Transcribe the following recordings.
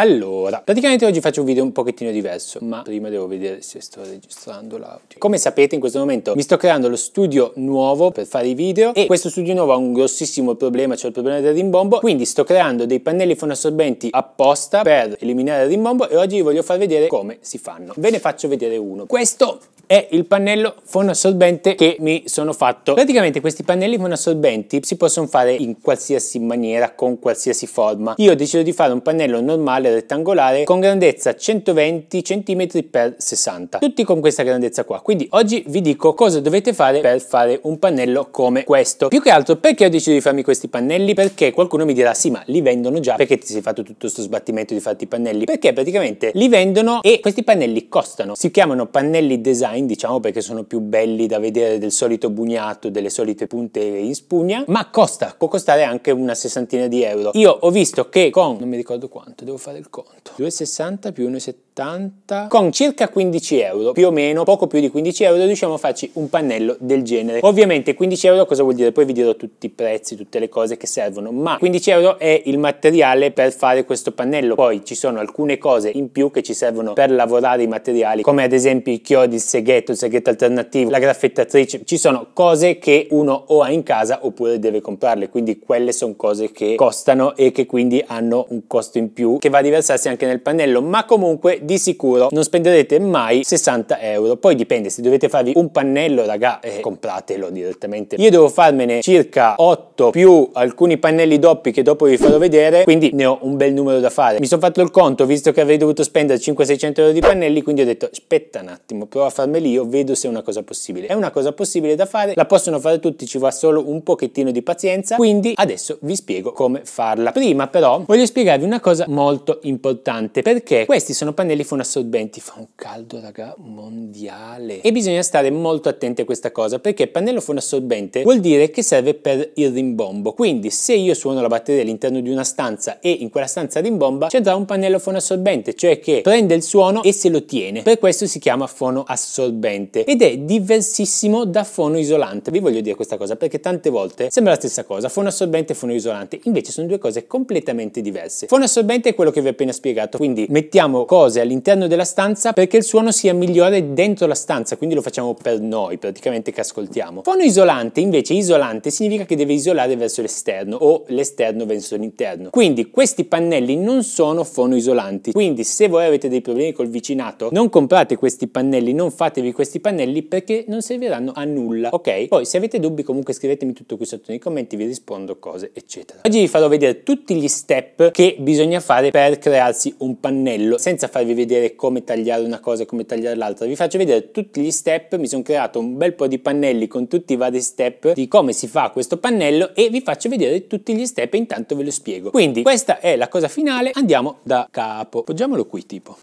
Allora, praticamente oggi faccio un video un pochettino diverso, ma prima devo vedere se sto registrando l'audio. Come sapete in questo momento mi sto creando lo studio nuovo per fare i video e questo studio nuovo ha un grossissimo problema, cioè il problema del rimbombo, quindi sto creando dei pannelli fonoassorbenti apposta per eliminare il rimbombo e oggi vi voglio far vedere come si fanno. Ve ne faccio vedere uno. Questo è il pannello fonoassorbente che mi sono fatto. Praticamente questi pannelli fonoassorbenti si possono fare in qualsiasi maniera, con qualsiasi forma. Io ho deciso di fare un pannello normale rettangolare con grandezza 120 cm x 60, tutti con questa grandezza qua. Quindi oggi vi dico cosa dovete fare per fare un pannello come questo. Più che altro perché ho deciso di farmi questi pannelli? Perché qualcuno mi dirà sì ma li vendono già, perché ti sei fatto tutto questo sbattimento di farti i pannelli? Perché praticamente li vendono e questi pannelli costano. Si chiamano pannelli design design, diciamo perché sono più belli da vedere del solito bugnato, delle solite punte in spugna, ma costa, può costare anche una sessantina di euro. Io ho visto che con, non mi ricordo quanto, devo fare il conto, 2,60 più 1,70, con circa 15 euro, più o meno, poco più di 15 euro, riusciamo a farci un pannello del genere. Ovviamente 15 euro cosa vuol dire? Poi vi dirò tutti i prezzi, tutte le cose che servono, ma 15 euro è il materiale per fare questo pannello, poi ci sono alcune cose in più che ci servono per lavorare i materiali, come ad esempio i chiodi segretari seghetto, il seghetto alternativo, la graffettatrice, ci sono cose che uno o ha in casa oppure deve comprarle, quindi quelle sono cose che costano e che quindi hanno un costo in più che va a riversarsi anche nel pannello, ma comunque di sicuro non spenderete mai 60 euro, poi dipende se dovete farvi un pannello raga eh, compratelo direttamente, io devo farmene circa 8 più alcuni pannelli doppi che dopo vi farò vedere, quindi ne ho un bel numero da fare, mi sono fatto il conto visto che avrei dovuto spendere 500-600 euro di pannelli, quindi ho detto aspetta un attimo, provo a farmi situazione lì io vedo se è una cosa possibile. È una cosa possibile da fare, la possono fare tutti, ci va solo un pochettino di pazienza, quindi adesso vi spiego come farla. Prima però voglio spiegarvi una cosa molto importante, perché questi sono pannelli fonoassorbenti, fa un caldo raga mondiale e bisogna stare molto attenti a questa cosa perché pannello fonoassorbente vuol dire che serve per il rimbombo, quindi se io suono la batteria all'interno di una stanza e in quella stanza rimbomba c'è già un pannello fonoassorbente, cioè che prende il suono e se lo tiene, per questo si chiama fonoassorbente assorbente ed è diversissimo da fono isolante. Vi voglio dire questa cosa perché tante volte sembra la stessa cosa, fono assorbente e fono isolante, invece sono due cose completamente diverse. Fono assorbente è quello che vi ho appena spiegato, quindi mettiamo cose all'interno della stanza perché il suono sia migliore dentro la stanza, quindi lo facciamo per noi praticamente che ascoltiamo. Fono isolante invece isolante significa che deve isolare verso l'esterno o l'esterno verso l'interno. Quindi questi pannelli non sono fono isolanti, quindi se voi avete dei problemi col vicinato non comprate questi pannelli, non fate Scaricatevi questi pannelli perché non serviranno a nulla, ok? Poi se avete dubbi comunque scrivetemi tutto qui sotto nei commenti, vi rispondo cose eccetera. Oggi vi farò vedere tutti gli step che bisogna fare per crearsi un pannello, senza farvi vedere come tagliare una cosa e come tagliare l'altra, vi faccio vedere tutti gli step, mi sono creato un bel po' di pannelli con tutti i vari step di come si fa questo pannello e vi faccio vedere tutti gli step e intanto ve lo spiego. Quindi questa è la cosa finale, andiamo da capo. Poggiamolo qui tipo.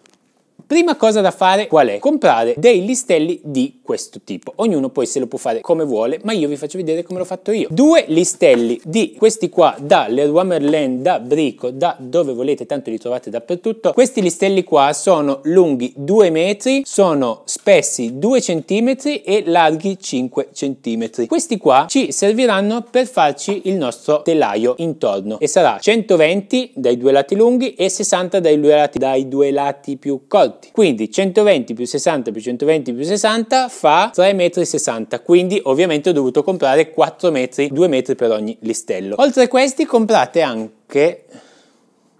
Prima cosa da fare qual è? Comprare dei listelli di questo tipo. Ognuno poi se lo può fare come vuole, ma io vi faccio vedere come l'ho fatto io. Due listelli di questi qua da Leroy Merlin, da Brico, da dove volete, tanto li trovate dappertutto. Questi listelli qua sono lunghi 2 metri, sono spessi 2 cm e larghi 5 cm. Questi qua ci serviranno per farci il nostro telaio intorno e sarà 120 dai due lati lunghi e 60 dai due lati, dai due lati più corti avanti. Quindi 120 più 60 più 120 più 60 fa 3,60 m, quindi ovviamente ho dovuto comprare 4 metri, 2 metri per ogni listello. Oltre a questi comprate anche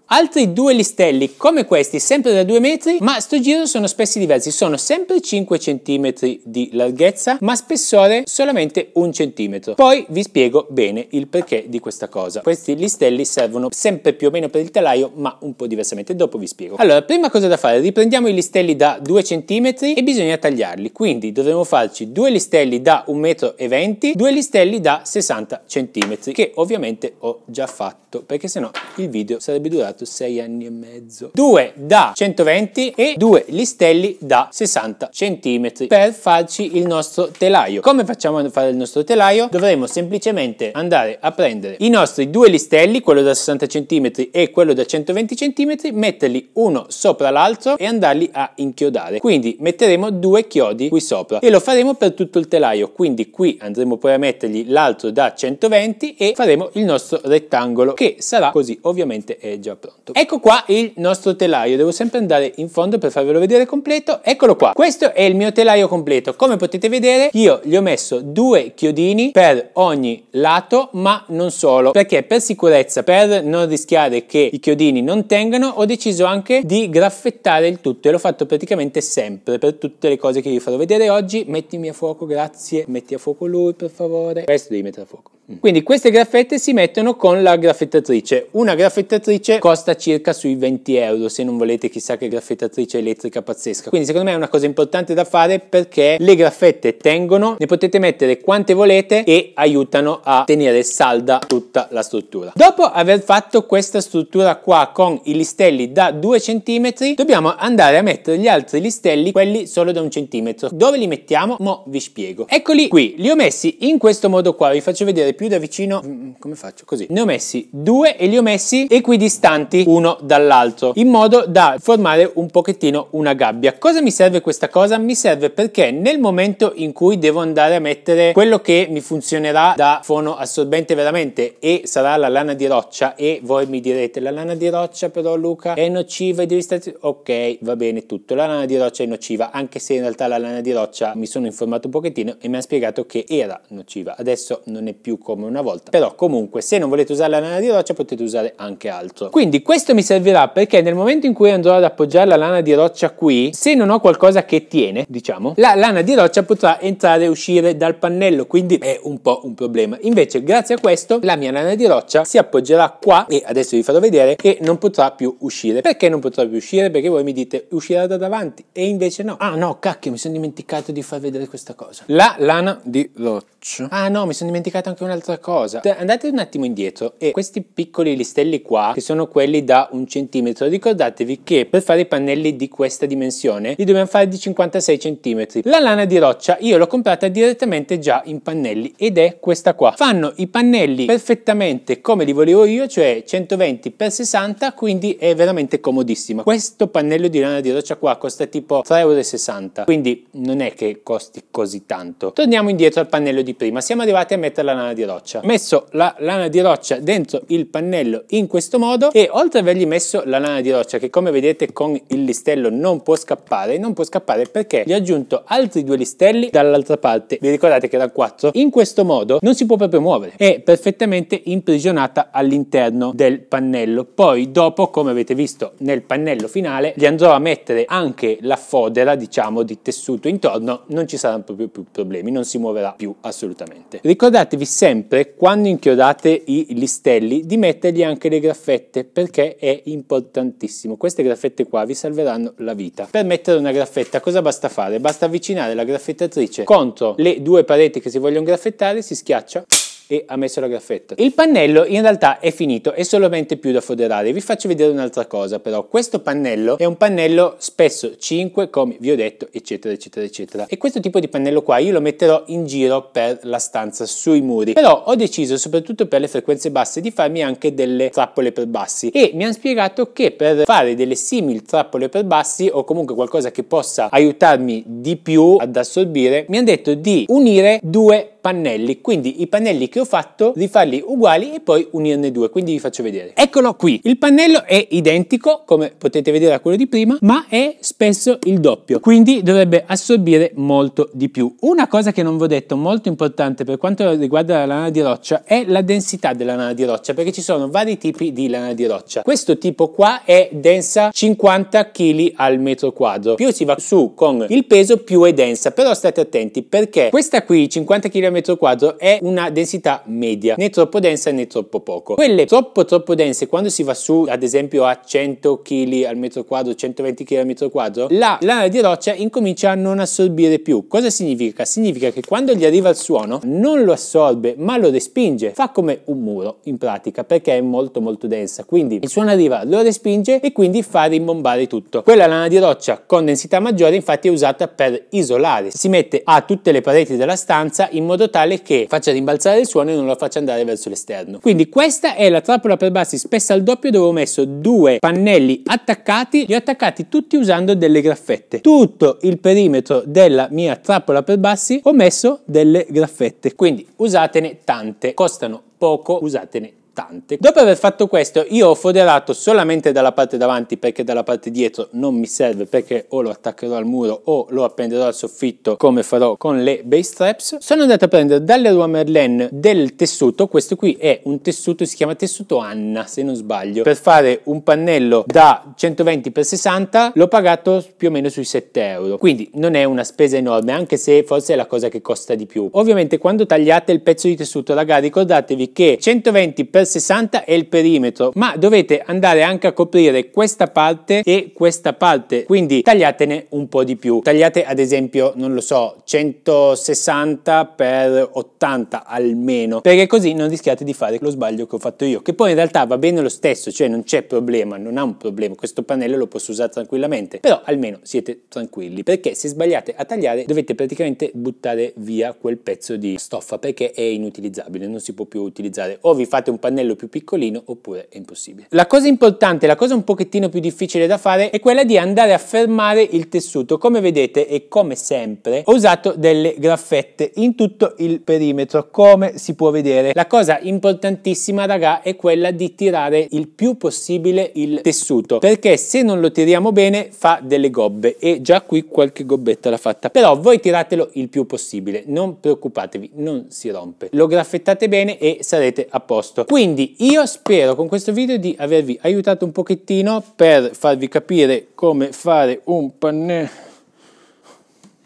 Altri due listelli come questi, sempre da 2 metri, ma sto giro sono spessi diversi, sono sempre 5 cm di larghezza, ma spessore solamente 1 cm. Poi vi spiego bene il perché di questa cosa. Questi listelli servono sempre più o meno per il telaio, ma un po' diversamente, dopo vi spiego. Allora, prima cosa da fare, riprendiamo i listelli da 2 cm e bisogna tagliarli, quindi dovremo farci due listelli da 1,20 m, due listelli da 60 cm, che ovviamente ho già fatto, perché sennò il video sarebbe durato stato 6 anni e mezzo. 2 da 120 e 2 listelli da 60 cm per farci il nostro telaio. Come facciamo a fare il nostro telaio? Dovremo semplicemente andare a prendere i nostri due listelli, quello da 60 cm e quello da 120 cm, metterli uno sopra l'altro e andarli a inchiodare. Quindi metteremo due chiodi qui sopra e lo faremo per tutto il telaio. Quindi qui andremo poi a mettergli l'altro da 120 e faremo il nostro rettangolo che sarà così ovviamente è già pronto pronto. Ecco qua il nostro telaio, devo sempre andare in fondo per farvelo vedere completo, eccolo qua. Questo è il mio telaio completo, come potete vedere io gli ho messo due chiodini per ogni lato, ma non solo, perché per sicurezza, per non rischiare che i chiodini non tengano, ho deciso anche di graffettare il tutto e l'ho fatto praticamente sempre, per tutte le cose che vi farò vedere oggi. Mettimi a fuoco, grazie, metti a fuoco lui per favore. Questo devi mettere a fuoco. Mm. Quindi queste graffette si mettono con la graffettatrice. Una graffettatrice costa circa sui 20 euro se non volete chissà che graffettatrice elettrica pazzesca. Quindi secondo me è una cosa importante da fare perché le graffette tengono, ne potete mettere quante volete e aiutano a tenere salda tutta la struttura. Dopo aver fatto questa struttura qua con i listelli da 2 cm dobbiamo andare a mettere gli altri listelli, quelli solo da un centimetro. Dove li mettiamo? Mo vi spiego. Eccoli qui, li ho messi in questo modo qua, vi faccio vedere più da vicino. Mm, mm, come faccio? Così. Ne ho messi due e li ho messi equidistanti uno dall'altro, in modo da formare un pochettino una gabbia. Cosa mi serve questa cosa? Mi serve perché nel momento in cui devo andare a mettere quello che mi funzionerà da fono assorbente veramente e sarà la lana di roccia e voi mi direte la lana di roccia però Luca è nociva e devi stare... Ok, va bene tutto, la lana di roccia è nociva, anche se in realtà la lana di roccia mi sono informato un pochettino e mi ha spiegato che era nociva. Adesso non è più come una volta. Però comunque se non volete usare la lana di roccia potete usare anche altro. Quindi questo mi servirà perché nel momento in cui andrò ad appoggiare la lana di roccia qui, se non ho qualcosa che tiene, diciamo, la lana di roccia potrà entrare e uscire dal pannello, quindi è un po' un problema. Invece grazie a questo la mia lana di roccia si appoggerà qua e adesso vi farò vedere che non potrà più uscire. Perché non potrà più uscire? Perché voi mi dite uscirà da davanti e invece no. Ah no, cacchio, mi sono dimenticato di far vedere questa cosa. La lana di roccia. Ah no, mi sono dimenticato anche una un'altra cosa. Andate un attimo indietro e questi piccoli listelli qua, che sono quelli da un centimetro, ricordatevi che per fare i pannelli di questa dimensione li dobbiamo fare di 56 centimetri. La lana di roccia io l'ho comprata direttamente già in pannelli ed è questa qua. Fanno i pannelli perfettamente come li volevo io, cioè 120 x 60, quindi è veramente comodissima. Questo pannello di lana di roccia qua costa tipo 3,60 euro, quindi non è che costi così tanto. Torniamo indietro al pannello di prima, siamo arrivati a mettere la lana di roccia roccia. Messo la lana di roccia dentro il pannello in questo modo e oltre a avergli messo la lana di roccia che come vedete con il listello non può scappare, non può scappare perché gli ho aggiunto altri due listelli dall'altra parte, vi ricordate che erano 4? In questo modo non si può proprio muovere, è perfettamente imprigionata all'interno del pannello. Poi dopo come avete visto nel pannello finale gli andrò a mettere anche la fodera diciamo di tessuto intorno, non ci saranno proprio più problemi, non si muoverà più assolutamente. Ricordatevi sempre sempre, quando inchiodate i listelli, di mettergli anche le graffette, perché è importantissimo. Queste graffette qua vi salveranno la vita. Per mettere una graffetta cosa basta fare? Basta avvicinare la graffettatrice contro le due pareti che si vogliono graffettare, si schiaccia e ha messo la graffetta. Il pannello in realtà è finito, è solamente più da foderare. Vi faccio vedere un'altra cosa però. Questo pannello è un pannello spesso 5 come vi ho detto eccetera eccetera eccetera. E questo tipo di pannello qua io lo metterò in giro per la stanza sui muri. Però ho deciso soprattutto per le frequenze basse di farmi anche delle trappole per bassi e mi hanno spiegato che per fare delle simili trappole per bassi o comunque qualcosa che possa aiutarmi di più ad assorbire mi hanno detto di unire due pannelli, quindi i pannelli che ho fatto di farli uguali e poi unirne due, quindi vi faccio vedere. Eccolo qui, il pannello è identico come potete vedere a quello di prima, ma è spesso il doppio, quindi dovrebbe assorbire molto di più. Una cosa che non vi ho detto molto importante per quanto riguarda la lana di roccia è la densità della lana di roccia, perché ci sono vari tipi di lana di roccia. Questo tipo qua è densa 50 kg al metro quadro, più si va su con il peso più è densa, però state attenti perché questa qui 50 kg metro quadro è una densità media, né troppo densa né troppo poco. Quelle troppo troppo dense, quando si va su ad esempio a 100 kg al metro quadro, 120 kg al metro quadro, la lana di roccia incomincia a non assorbire più. Cosa significa? Significa che quando gli arriva il suono non lo assorbe ma lo respinge, fa come un muro in pratica perché è molto molto densa, quindi il suono arriva, lo respinge e quindi fa rimbombare tutto. Quella lana di roccia con densità maggiore infatti è usata per isolare, si mette a tutte le pareti della stanza in modo modo tale che faccia rimbalzare il suono e non lo faccia andare verso l'esterno. Quindi questa è la trappola per bassi spessa al doppio dove ho messo due pannelli attaccati, li ho attaccati tutti usando delle graffette. Tutto il perimetro della mia trappola per bassi ho messo delle graffette, quindi usatene tante, costano poco, usatene risultante. Dopo aver fatto questo io ho foderato solamente dalla parte davanti perché dalla parte dietro non mi serve perché o lo attaccherò al muro o lo appenderò al soffitto come farò con le base straps. Sono andato a prendere dalle Rua Merlin del tessuto, questo qui è un tessuto, si chiama tessuto Anna se non sbaglio, per fare un pannello da 120 x 60 l'ho pagato più o meno sui 7 euro, quindi non è una spesa enorme anche se forse è la cosa che costa di più. Ovviamente quando tagliate il pezzo di tessuto ragazzi ricordatevi che 120 x 60 60 è il perimetro, ma dovete andare anche a coprire questa parte e questa parte, quindi tagliatene un po' di più. Tagliate ad esempio, non lo so, 160 per 80 almeno, perché così non rischiate di fare lo sbaglio che ho fatto io, che poi in realtà va bene lo stesso, cioè non c'è problema, non ha un problema, questo pannello lo posso usare tranquillamente, però almeno siete tranquilli, perché se sbagliate a tagliare dovete praticamente buttare via quel pezzo di stoffa perché è inutilizzabile, non si può più utilizzare. O vi fate un pannello l'anello più piccolino oppure è impossibile. La cosa importante, la cosa un pochettino più difficile da fare è quella di andare a fermare il tessuto. Come vedete e come sempre ho usato delle graffette in tutto il perimetro come si può vedere. La cosa importantissima raga è quella di tirare il più possibile il tessuto perché se non lo tiriamo bene fa delle gobbe e già qui qualche gobbetta l'ha fatta. Però voi tiratelo il più possibile, non preoccupatevi, non si rompe. Lo graffettate bene e sarete a posto. Quindi quindi io spero con questo video di avervi aiutato un pochettino per farvi capire come fare un pannello.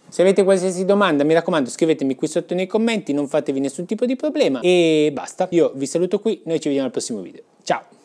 Se avete qualsiasi domanda, mi raccomando, scrivetemi qui sotto nei commenti, non fatevi nessun tipo di problema e basta. Io vi saluto qui, noi ci vediamo al prossimo video. Ciao!